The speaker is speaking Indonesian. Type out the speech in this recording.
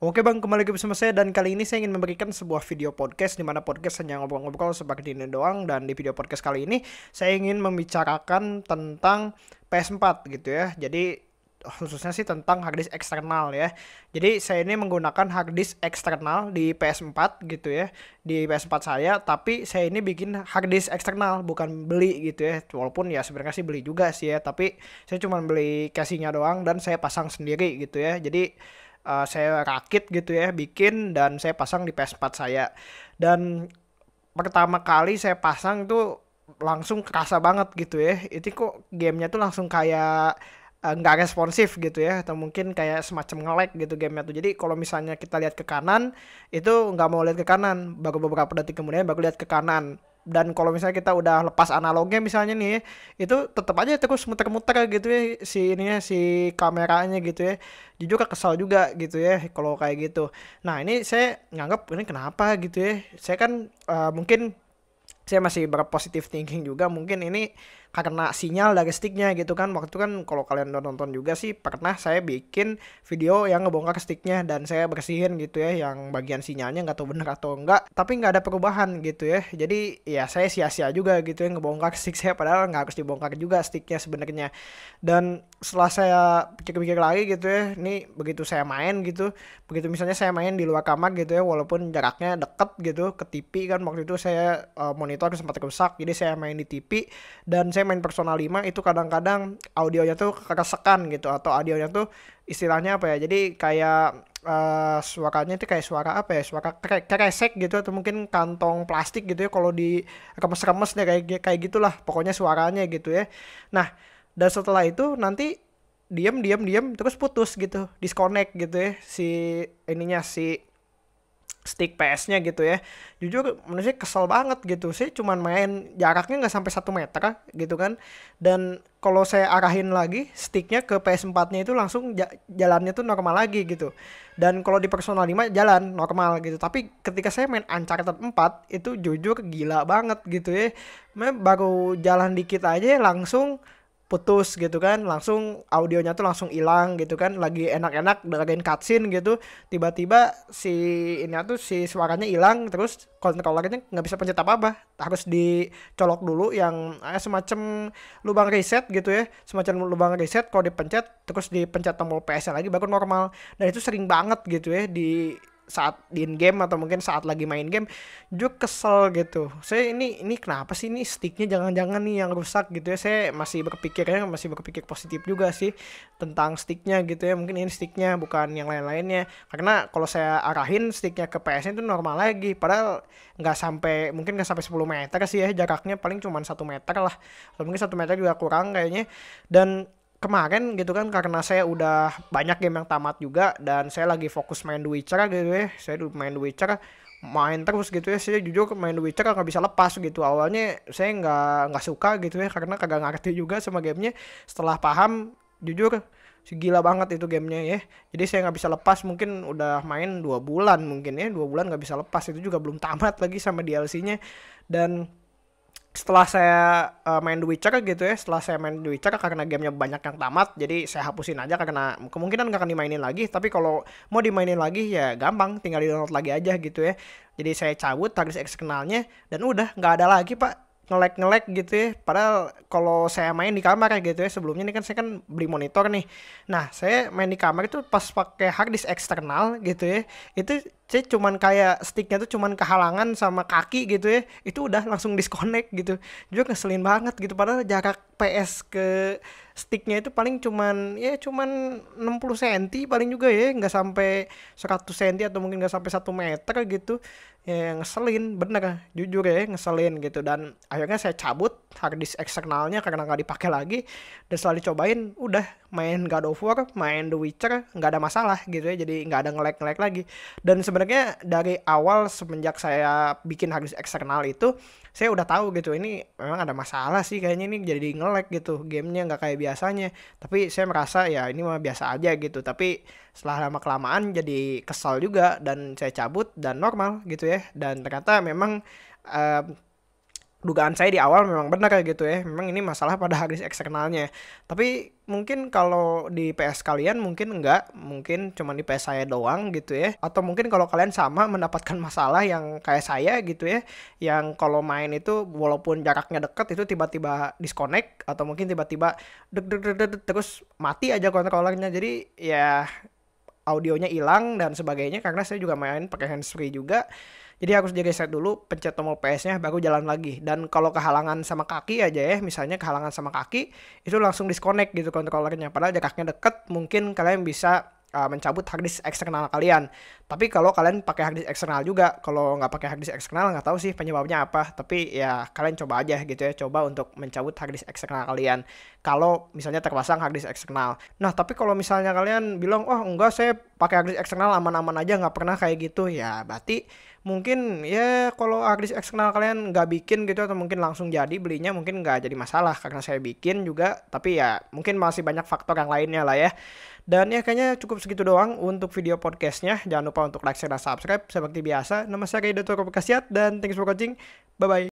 Oke bang, kembali lagi bersama saya dan kali ini saya ingin memberikan sebuah video podcast di mana podcast hanya ngobrol-ngobrol sebagai ini doang dan di video podcast kali ini saya ingin membicarakan tentang PS4 gitu ya. Jadi khususnya sih tentang harddisk eksternal ya. Jadi saya ini menggunakan harddisk eksternal di PS4 gitu ya. Di PS4 saya, tapi saya ini bikin harddisk eksternal bukan beli gitu ya. Walaupun ya sebenarnya sih beli juga sih ya, tapi saya cuma beli casingnya doang dan saya pasang sendiri gitu ya. Jadi uh, saya rakit gitu ya, bikin dan saya pasang di PS4 saya. Dan pertama kali saya pasang tuh langsung kerasa banget gitu ya. Itu kok gamenya tuh langsung kayak eh, nggak responsif gitu ya atau mungkin kayak semacam ngelek gitu gamenya tuh jadi kalau misalnya kita lihat ke kanan itu nggak mau lihat ke kanan baru beberapa detik kemudian baru lihat ke kanan dan kalau misalnya kita udah lepas analognya misalnya nih itu tetap aja terus muter-muter gitu ya si ininya si kameranya gitu ya jujur kesal juga gitu ya kalau kayak gitu nah ini saya nganggap ini kenapa gitu ya saya kan uh, mungkin saya masih berpositif thinking juga mungkin ini karena sinyal dari sticknya gitu kan waktu itu kan kalau kalian udah nonton juga sih pernah saya bikin video yang ngebongkar sticknya dan saya bersihin gitu ya yang bagian sinyalnya nggak tahu bener atau enggak tapi nggak ada perubahan gitu ya jadi ya saya sia-sia juga gitu ya ngebongkar stick saya padahal nggak harus dibongkar juga sticknya sebenarnya dan setelah saya pikir-pikir lagi gitu ya ini begitu saya main gitu begitu misalnya saya main di luar kamar gitu ya walaupun jaraknya deket gitu ke TV kan waktu itu saya eh, monitor sempat rusak jadi saya main di TV dan saya saya main Persona 5 itu kadang-kadang audionya tuh keresekan gitu atau audionya tuh istilahnya apa ya jadi kayak uh, suaranya itu kayak suara apa ya suara kresek gitu atau mungkin kantong plastik gitu ya kalau di remes-remes kayak kayak gitulah pokoknya suaranya gitu ya nah dan setelah itu nanti diam diam diam terus putus gitu disconnect gitu ya si ininya si stick PS-nya gitu ya. Jujur menurut saya kesel banget gitu. sih, cuman main jaraknya nggak sampai satu meter gitu kan. Dan kalau saya arahin lagi sticknya ke PS4-nya itu langsung jalannya tuh normal lagi gitu. Dan kalau di Persona 5 jalan normal gitu. Tapi ketika saya main Uncharted 4 itu jujur gila banget gitu ya. Memang baru jalan dikit aja langsung putus gitu kan langsung audionya tuh langsung hilang gitu kan lagi enak-enak dengerin cutscene gitu tiba-tiba si ini tuh si suaranya hilang terus controllernya nggak bisa pencet apa apa harus dicolok dulu yang eh, semacam lubang reset gitu ya semacam lubang reset kalau dipencet terus dipencet tombol PS lagi baru normal dan itu sering banget gitu ya di saat di in game atau mungkin saat lagi main game juga kesel gitu saya ini ini kenapa sih ini sticknya jangan-jangan nih yang rusak gitu ya saya masih berpikirnya masih berpikir positif juga sih tentang sticknya gitu ya mungkin ini sticknya bukan yang lain-lainnya karena kalau saya arahin sticknya ke PS itu normal lagi padahal nggak sampai mungkin nggak sampai 10 meter sih ya jaraknya paling cuma satu meter lah atau mungkin satu meter juga kurang kayaknya dan kemarin gitu kan karena saya udah banyak game yang tamat juga dan saya lagi fokus main The Witcher gitu ya saya main The Witcher main terus gitu ya saya jujur main The Witcher nggak bisa lepas gitu awalnya saya nggak nggak suka gitu ya karena kagak ngerti juga sama gamenya setelah paham jujur gila banget itu gamenya ya jadi saya nggak bisa lepas mungkin udah main dua bulan mungkin ya dua bulan nggak bisa lepas itu juga belum tamat lagi sama DLC-nya dan setelah saya uh, main The Witcher gitu ya, setelah saya main The Witcher karena gamenya banyak yang tamat, jadi saya hapusin aja karena kemungkinan nggak akan dimainin lagi. Tapi kalau mau dimainin lagi ya gampang, tinggal di download lagi aja gitu ya. Jadi saya cabut target eksternalnya dan udah nggak ada lagi pak ngelek ngelek gitu ya. Padahal kalau saya main di kamar kayak gitu ya sebelumnya ini kan saya kan beli monitor nih. Nah saya main di kamar itu pas pakai hard disk eksternal gitu ya, itu saya cuman kayak sticknya tuh cuman kehalangan sama kaki gitu ya itu udah langsung disconnect gitu juga ngeselin banget gitu padahal jarak PS ke sticknya itu paling cuman ya cuman 60 cm paling juga ya nggak sampai 100 cm atau mungkin nggak sampai satu meter gitu ya ngeselin bener jujur ya ngeselin gitu dan akhirnya saya cabut harddisk eksternalnya karena nggak dipakai lagi dan setelah dicobain udah main God of War main The Witcher nggak ada masalah gitu ya jadi nggak ada ngelag-ngelag lagi dan sebenarnya sebenarnya dari awal semenjak saya bikin harus eksternal itu saya udah tahu gitu ini memang ada masalah sih kayaknya ini jadi ngelek gitu gamenya nggak kayak biasanya tapi saya merasa ya ini mah biasa aja gitu tapi setelah lama kelamaan jadi kesal juga dan saya cabut dan normal gitu ya dan ternyata memang uh, dugaan saya di awal memang benar kayak gitu ya. Memang ini masalah pada garis eksternalnya. Tapi mungkin kalau di PS kalian mungkin enggak, mungkin cuma di PS saya doang gitu ya. Atau mungkin kalau kalian sama mendapatkan masalah yang kayak saya gitu ya, yang kalau main itu walaupun jaraknya dekat itu tiba-tiba disconnect atau mungkin tiba-tiba deg deg deg deg terus mati aja kontrolernya. Jadi ya audionya hilang dan sebagainya karena saya juga main pakai handsfree juga. Jadi harus di reset dulu, pencet tombol PS-nya baru jalan lagi. Dan kalau kehalangan sama kaki aja ya, misalnya kehalangan sama kaki, itu langsung disconnect gitu controllernya. Padahal jaraknya deket, mungkin kalian bisa uh, mencabut harddisk eksternal kalian. Tapi kalau kalian pakai hard eksternal juga, kalau nggak pakai hard eksternal nggak tahu sih penyebabnya apa. Tapi ya kalian coba aja gitu ya, coba untuk mencabut hard eksternal kalian. Kalau misalnya terpasang hard eksternal. Nah tapi kalau misalnya kalian bilang, oh, enggak saya pakai hard eksternal aman-aman aja nggak pernah kayak gitu, ya berarti mungkin ya kalau hard eksternal kalian nggak bikin gitu atau mungkin langsung jadi belinya mungkin nggak jadi masalah karena saya bikin juga. Tapi ya mungkin masih banyak faktor yang lainnya lah ya. Dan ya kayaknya cukup segitu doang untuk video podcastnya. Jangan lupa lupa untuk like, share, dan subscribe. Seperti biasa, nama saya Kaido Toko Bekasiat, dan thanks for watching. Bye-bye.